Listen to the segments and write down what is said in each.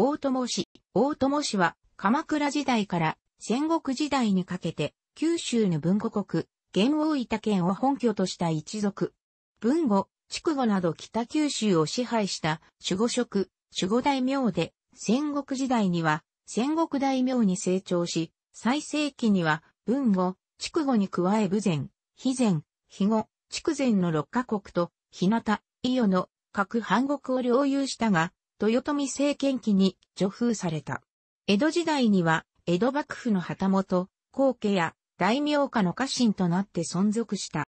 大友氏。大友氏は、鎌倉時代から戦国時代にかけて、九州の文庫国、元大分県を本拠とした一族。文後、筑後など北九州を支配した守護職、守護大名で、戦国時代には戦国大名に成長し、最盛期には文後、筑後に加え武前、肥前、肥後、筑前の6カ国と、日向、伊予の各半国を領有したが、豊臣政権期に除封された。江戸時代には、江戸幕府の旗本、皇家や大名家の家臣となって存続した。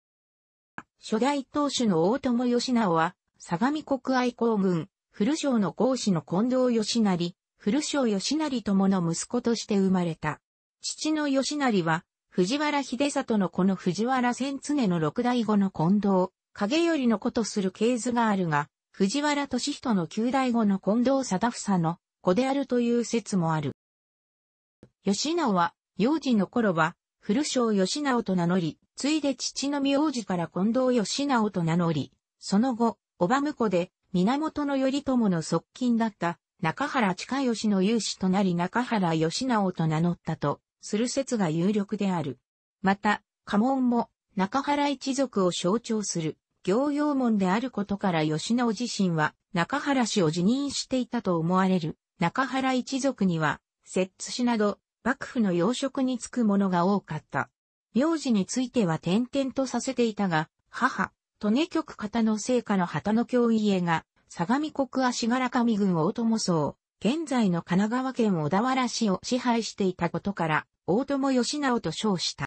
初代当主の大友義直は、相模国愛公軍、古将の公子の近藤義成、古将義成友の息子として生まれた。父の義成は、藤原秀里の子の藤原千常の六代後の近藤、影よりの子とする系図があるが、藤原敏人の旧大後の近藤貞房の子であるという説もある。吉直は、幼児の頃は、古将吉直と名乗り、ついで父の名字から近藤吉直と名乗り、その後、叔母婿で、源頼朝の側近だった中原近義の勇士となり中原義直と名乗ったとする説が有力である。また、家紋も中原一族を象徴する行陽門であることから吉直自身は中原氏を辞任していたと思われる中原一族には、摂津氏など幕府の要職に就く者が多かった。名字については転々とさせていたが、母、利根局方の聖下の旗の教家が、相模国足柄上郡大友僧、現在の神奈川県小田原市を支配していたことから、大友義直と称した。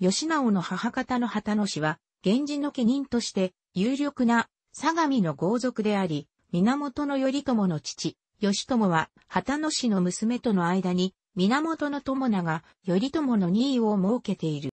義直の母方の旗の氏は、源氏の家人として有力な相模の豪族であり、源頼朝の父、義朝は旗野氏の娘との間に源友名が頼朝の任意を設けている。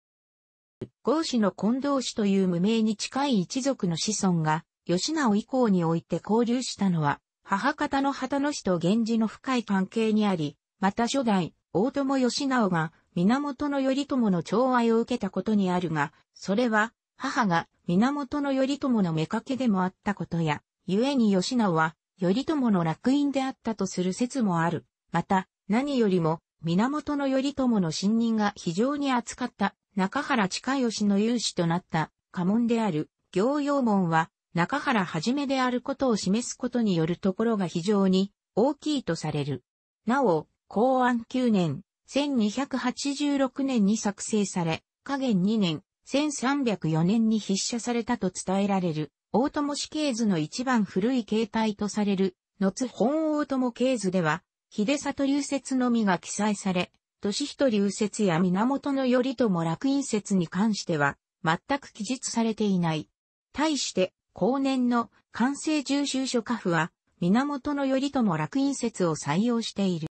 豪氏の近藤氏という無名に近い一族の子孫が、吉直以降において交流したのは、母方の旗野氏と源氏の深い関係にあり、また初代、大友義直が源頼朝の寵愛を受けたことにあるが、それは母が源頼朝の妾でもあったことや、故に義直は頼朝の楽院であったとする説もある。また、何よりも、源頼朝の信任が非常に厚かった中原近義の勇士となった家紋である行陽門は中原はじめであることを示すことによるところが非常に大きいとされる。なお、公安9年、1286年に作成され、下元2年、1304年に筆写されたと伝えられる、大友氏系図の一番古い形態とされる、のつ本大友系図では、秀里流説のみが記載され、年人流説や源頼朝楽院説に関しては、全く記述されていない。対して、後年の完成重修書家譜は、源頼朝楽院説を採用している。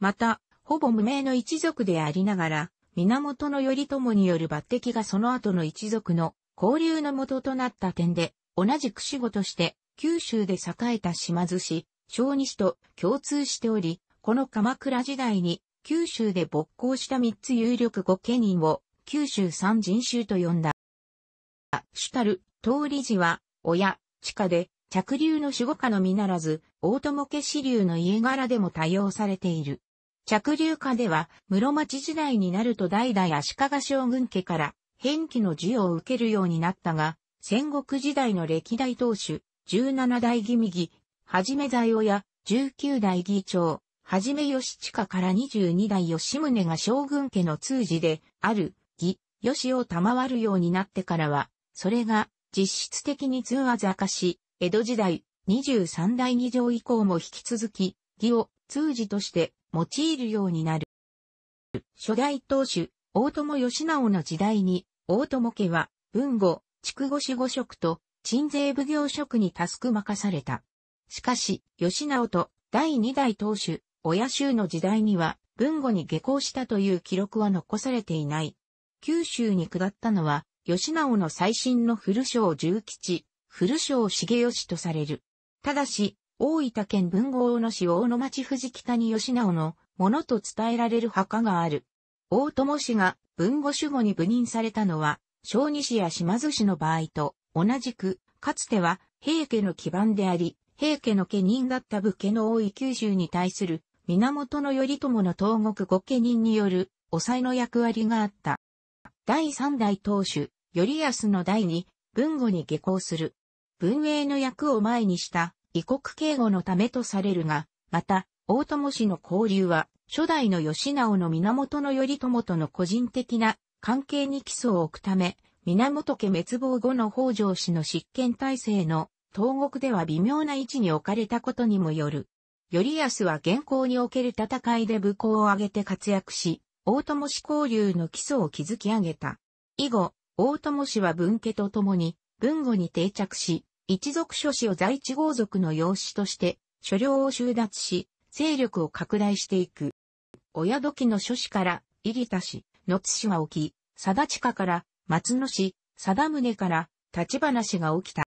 また、ほぼ無名の一族でありながら、源頼朝による抜擢がその後の一族の交流の元となった点で、同じく死後として、九州で栄えた島津市、小市と共通しており、この鎌倉時代に、九州で勃興した三つ有力御家人を、九州三人衆と呼んだ。主たる、通り寺は、親、地下で、着流の守護家のみならず、大友家支流の家柄でも多用されている。着流下では、室町時代になると代々足利将軍家から、変記の授与を受けるようになったが、戦国時代の歴代当主、17代義右、はじめ在親、19代義長、はじめ義親から22代義宗が将軍家の通詞で、ある、義、義を賜るようになってからは、それが、実質的に通話化し、江戸時代、23代義上以降も引き続き、義を、通詞として用いるようになる。初代当主、大友義直の時代に、大友家は、文語、筑後守護職と、鎮西奉行職にタスク任された。しかし、義直と第二代当主、親州の時代には、文語に下校したという記録は残されていない。九州に下ったのは、義直の最新の古将重吉、古将重義とされる。ただし、大分県文豪大野市大野町藤北に吉直のものと伝えられる墓がある。大友氏が文語守護に部任されたのは、小児市や島津氏の場合と同じく、かつては平家の基盤であり、平家の家人だった武家の多い九州に対する源頼朝の東国御家人による抑えの役割があった。第三代当主、頼康の代に文語に下校する。文英の役を前にした異国警護のためとされるが、また、大友氏の交流は、初代の吉直の源頼朝との個人的な関係に基礎を置くため、源家滅亡後の北条氏の執権体制の東国では微妙な位置に置かれたことにもよる。頼康は現行における戦いで武功を挙げて活躍し、大友氏交流の基礎を築き上げた。以後、大友氏は文家と共に、文後に定着し、一族諸子を在地豪族の養子として、所領を収奪し、勢力を拡大していく。親時の諸子から、入田氏、野津氏が起き、貞近から、松野氏、定宗から、立花氏が起きた。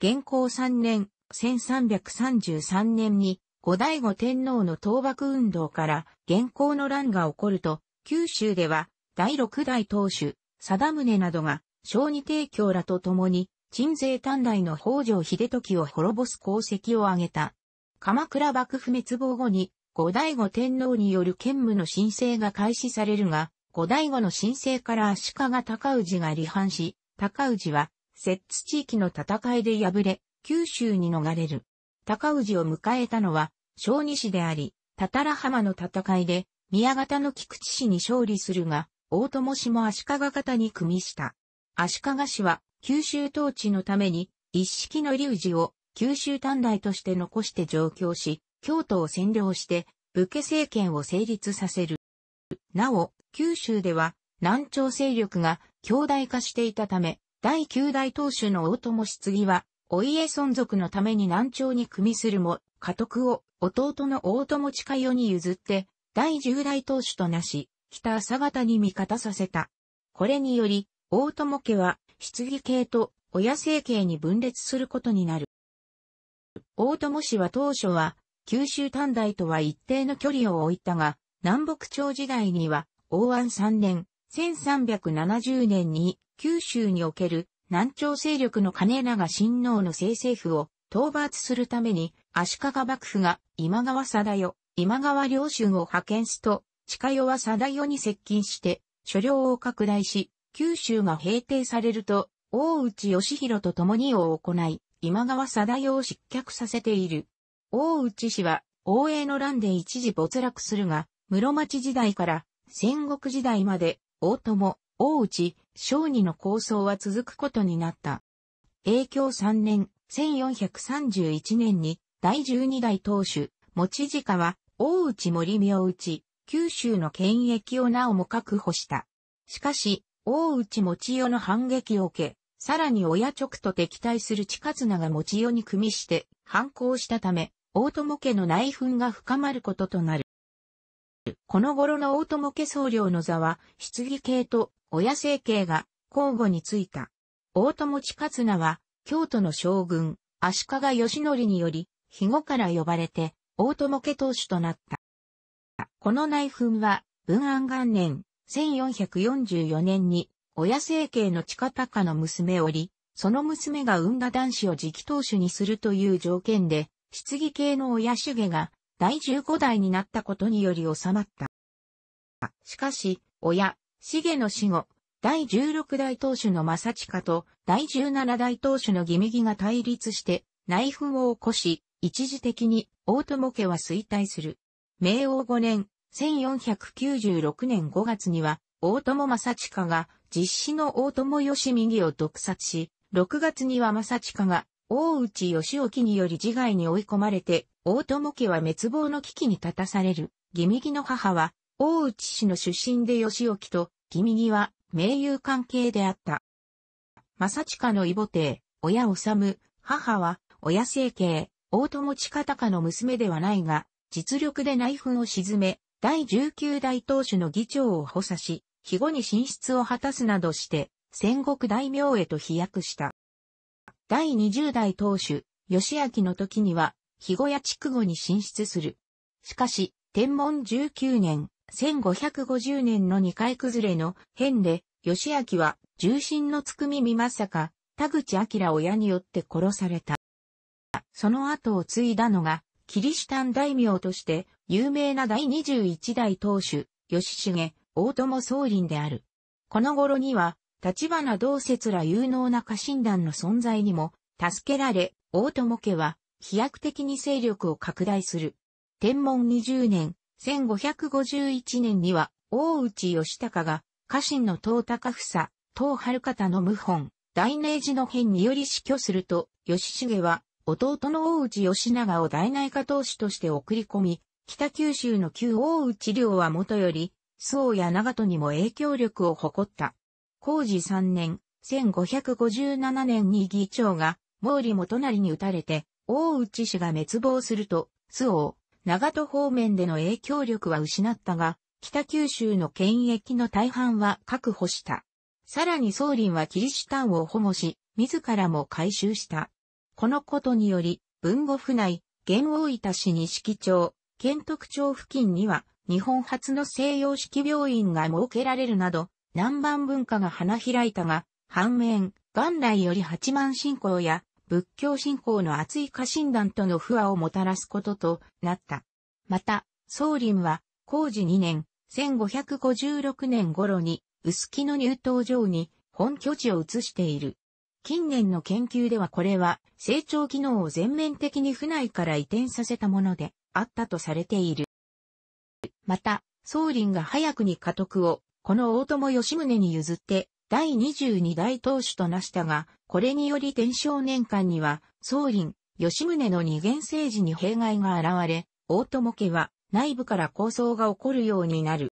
元寇3年、1333年に、後醍醐天皇の倒幕運動から、元寇の乱が起こると、九州では、第六代当主、定宗などが、小児帝京らと共に、鎮西短大の北条秀時を滅ぼす功績を挙げた。鎌倉幕府滅亡後に、後醍醐天皇による兼務の申請が開始されるが、後醍醐の申請から足利高氏が離反し、高氏は、摂津地域の戦いで敗れ、九州に逃れる。高氏を迎えたのは、小児氏であり、たたら浜の戦いで、宮方の菊池氏に勝利するが、大友氏も足利方に組みした。足利氏は、九州統治のために、一式の隆寺を九州短大として残して上京し、京都を占領して、武家政権を成立させる。なお、九州では、南朝勢力が強大化していたため、第九代当主の大友疑は、お家存続のために南朝に組みするも、家督を弟の大友近代に譲って、第十代当主となし、北朝方に味方させた。これにより、大友家は質疑系と親性系に分裂することになる。大友氏は当初は九州短大とは一定の距離を置いたが、南北朝時代には、王安3年、1370年に九州における南朝勢力の金長親王の政政府を討伐するために足利幕府が今川貞代、今川良春を派遣すと、近代は貞代に接近して、所領を拡大し、九州が平定されると、大内義弘と共にを行い、今川貞代を失脚させている。大内氏は、大永の乱で一時没落するが、室町時代から戦国時代まで、大友、大内、小二の構想は続くことになった。影響3年、1431年に、第12代当主、持ち下は、大内森明内、九州の権益をなおも確保した。しかし、大内持世の反撃を受け、さらに親直と敵対する近綱が持世に組みして反抗したため、大友家の内紛が深まることとなる。この頃の大友家総領の座は、質疑系と親政系が交互についた。大友近綱は、京都の将軍、足利義則により、肥後から呼ばれて、大友家当主となった。この内紛は、文安元年、1444年に、親政慶の近高の娘り、その娘が産んだ男子を直当主にするという条件で、質疑系の親主家が第15代になったことにより収まった。しかし、親、家の死後、第16代当主の正親と第17代当主の義美義が対立して内紛を起こし、一時的に大友家は衰退する。明王5年、1496年5月には、大友正親が実施の大友義右を毒殺し、6月には正親が大内義沖により自害に追い込まれて、大友家は滅亡の危機に立たされる。義右の母は、大内氏の出身で義沖と、義右は、名友関係であった。正親の異母弟、親治、母は、親政形、大友近隆の娘ではないが、実力で内紛を沈め、第19代当主の議長を補佐し、肥後に進出を果たすなどして、戦国大名へと飛躍した。第20代当主、義明の時には、肥後や筑後に進出する。しかし、天文19年、1550年の2回崩れの変で、義明は重心のつくみみまさか、田口明親によって殺された。その後を継いだのが、キリシタン大名として有名な第21代当主、吉重、大友宗林である。この頃には、立花同説ら有能な家臣団の存在にも、助けられ、大友家は、飛躍的に勢力を拡大する。天文20年、1551年には、大内義高が、家臣の東高房、東春方の謀反、大明寺の変により死去すると、義重は、弟の大内義長を大内科当主として送り込み、北九州の旧大内領はもとより、宋や長門にも影響力を誇った。工事3年、1557年に議長が、毛利元成に撃たれて、大内氏が滅亡すると、宋、長門方面での影響力は失ったが、北九州の権益の大半は確保した。さらに総林はキリシタンを保護し、自らも回収した。このことにより、文後府内、元大分市錦町、県徳町付近には、日本初の西洋式病院が設けられるなど、南蛮文化が花開いたが、反面、元来より八幡信仰や仏教信仰の厚い家臣団との不和をもたらすこととなった。また、宗林は、工事2年、1556年頃に、薄木の入湯城に本拠地を移している。近年の研究ではこれは成長機能を全面的に府内から移転させたものであったとされている。また、宗林が早くに家督を、この大友義宗に譲って、第22代当主となしたが、これにより天正年間には、宗林、義宗の二元政治に弊害が現れ、大友家は内部から抗争が起こるようになる。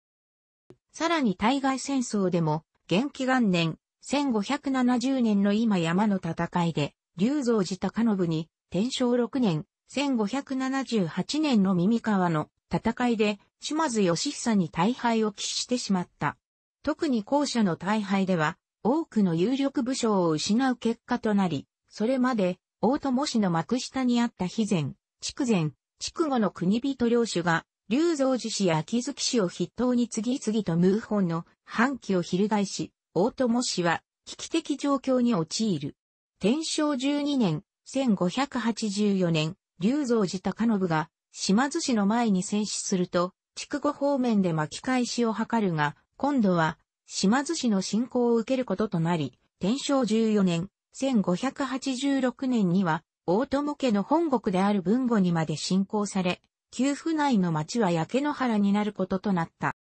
さらに対外戦争でも、元気元年、1570年の今山の戦いで、竜造寺高信に、天正6年、1578年の耳川の戦いで、島津義久に大敗を喫してしまった。特に後者の大敗では、多くの有力武将を失う結果となり、それまで、大友氏の幕下にあった肥前、筑前、筑後の国人領主が、竜造寺氏や秋月氏を筆頭に次々と謀反の反旗を翻し、大友氏は危機的状況に陥る。天正12年、1584年、龍造寺高信が島津市の前に戦死すると、筑後方面で巻き返しを図るが、今度は島津氏の侵攻を受けることとなり、天正14年、1586年には、大友家の本国である文後にまで侵攻され、旧府内の町は焼け野原になることとなった。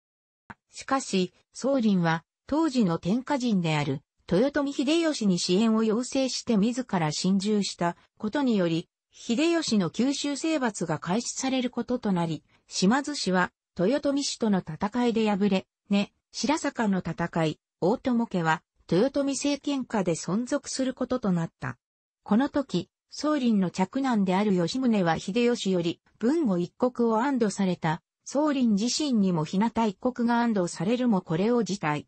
しかし、宗麟は当時の天下人である豊臣秀吉に支援を要請して自ら侵入したことにより、秀吉の九州征伐が開始されることとなり、島津氏は豊臣氏との戦いで敗れ、ね、白坂の戦い、大友家は豊臣政権下で存続することとなった。この時、宗林の嫡男である吉宗は秀吉より文後一国を安堵された、宗林自身にも日向一国が安堵されるもこれを辞退。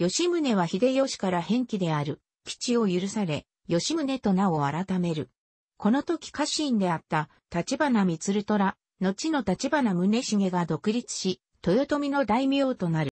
吉宗は秀吉から返記である、基地を許され、吉宗と名を改める。この時家臣であった立花光虎、後の立花宗茂が独立し、豊臣の大名となる。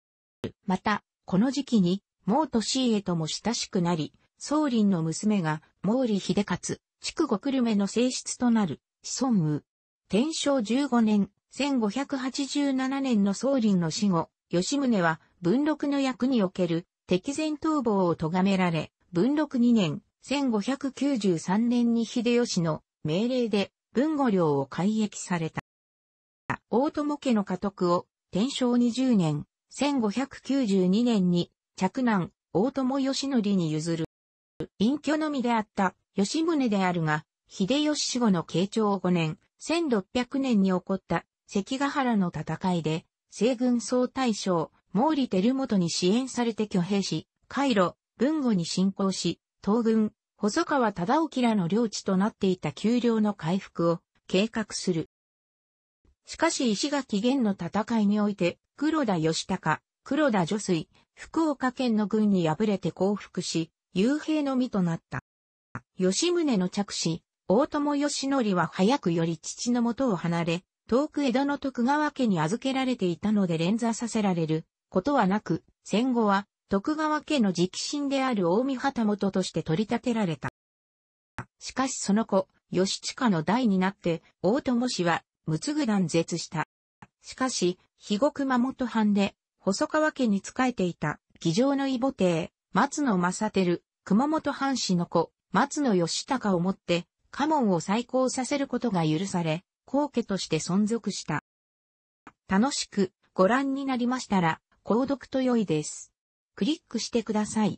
また、この時期に、毛利氏家とも親しくなり、宗林の娘が毛利秀勝、筑後久留米の正室となる、子孫武。天正15年、1587年の宗林の死後、吉宗は文禄の役における敵前逃亡を咎められ、文禄2年、1593年に秀吉の命令で文語領を改役された。大友家の家督を天正20年、1592年に着難大友義則に譲る。隠居のみであった吉宗であるが、秀吉死後の慶長5年、1600年に起こった関ヶ原の戦いで、西軍総大将、毛利輝元に支援されて挙兵し、カイロ、文後に侵攻し、東軍、細川忠興らの領地となっていた丘陵の回復を計画する。しかし石垣源の戦いにおいて、黒田義高、黒田助水、福岡県の軍に敗れて降伏し、幽閉の身となった。吉宗の着手、大友義則は早くより父の元を離れ、遠く江戸の徳川家に預けられていたので連座させられることはなく、戦後は徳川家の直臣である大見旗本として取り立てられた。しかしその子、義親の代になって、大友氏は、つぐ断絶した。しかし、肥後熊本藩で、細川家に仕えていた、議場の異母帝、松野正輝、熊本藩士の子、松野義高をもって、家紋を再興させることが許され、皇家として存続した。楽しくご覧になりましたら、購読と良いです。クリックしてください。